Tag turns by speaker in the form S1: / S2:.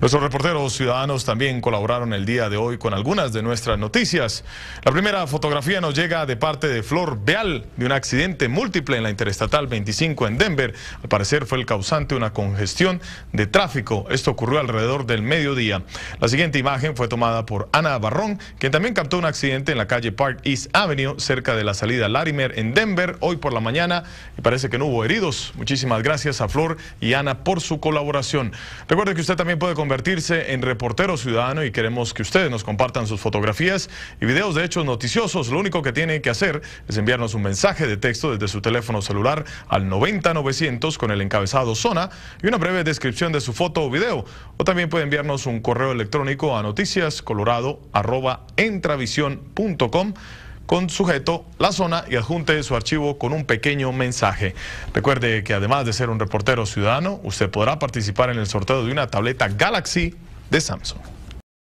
S1: Nuestros reporteros ciudadanos también colaboraron el día de hoy con algunas de nuestras noticias. La primera fotografía nos llega de parte de Flor Beal de un accidente múltiple en la Interestatal 25 en Denver. Al parecer fue el causante de una congestión de tráfico. Esto ocurrió alrededor del mediodía. La siguiente imagen fue tomada por Ana Barrón, quien también captó un accidente en la calle Park East Avenue, cerca de la salida Larimer en Denver, hoy por la mañana. Y parece que no hubo heridos. Muchísimas gracias a Flor y Ana por su colaboración. Recuerde que usted también puede convertirse en reportero ciudadano y queremos que ustedes nos compartan sus fotografías y videos de hechos noticiosos. Lo único que tienen que hacer es enviarnos un mensaje de texto desde su teléfono celular al 90900 con el encabezado zona y una breve descripción de su foto o video. O también puede enviarnos un correo electrónico a noticiascolorado.entravision.com con sujeto la zona y adjunte su archivo con un pequeño mensaje. Recuerde que además de ser un reportero ciudadano, usted podrá participar en el sorteo de una tableta Galaxy de Samsung.